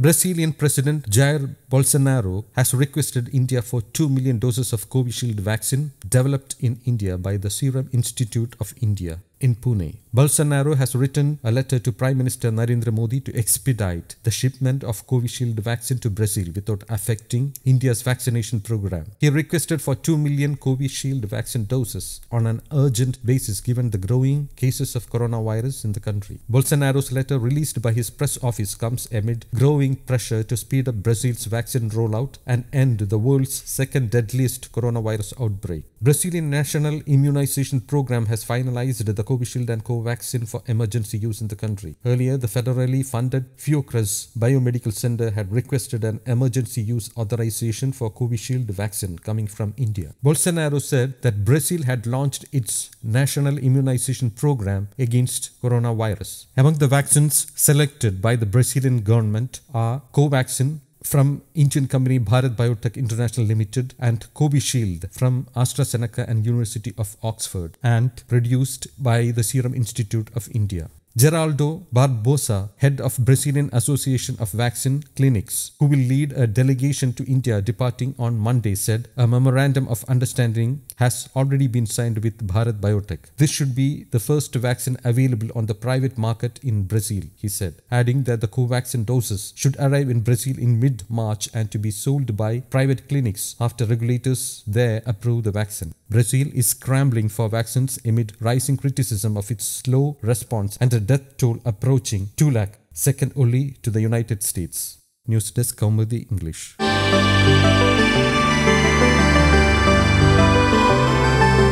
Brazilian President Jair Bolsonaro has requested India for 2 million doses of Covishield vaccine developed in India by the Serum Institute of India in Pune. Bolsonaro has written a letter to Prime Minister Narendra Modi to expedite the shipment of Covishield vaccine to Brazil without affecting India's vaccination program. He requested for 2 million Covishield vaccine doses on an urgent basis given the growing cases of coronavirus in the country. Bolsonaro's letter released by his press office comes amid growing pressure to speed up Brazil's vaccine rollout and end the world's second deadliest coronavirus outbreak. Brazilian national immunization program has finalized the Covishield and Covaxin for emergency use in the country. Earlier, the federally funded Fiocruz Biomedical Center had requested an emergency use authorization for Covishield vaccine coming from India. Bolsonaro said that Brazil had launched its national immunization program against coronavirus. Among the vaccines selected by the Brazilian government are Covaxin, from Indian company Bharat Biotech International Limited and Kobe Shield from AstraZeneca and University of Oxford and produced by the Serum Institute of India. Geraldo Barbosa, head of Brazilian Association of Vaccine Clinics, who will lead a delegation to India departing on Monday, said a memorandum of understanding has already been signed with Bharat Biotech. This should be the first vaccine available on the private market in Brazil, he said, adding that the Covaxin doses should arrive in Brazil in mid-March and to be sold by private clinics after regulators there approve the vaccine. Brazil is scrambling for vaccines amid rising criticism of its slow response and a death toll approaching 2 lakh, second only to the United States. News Desk the English.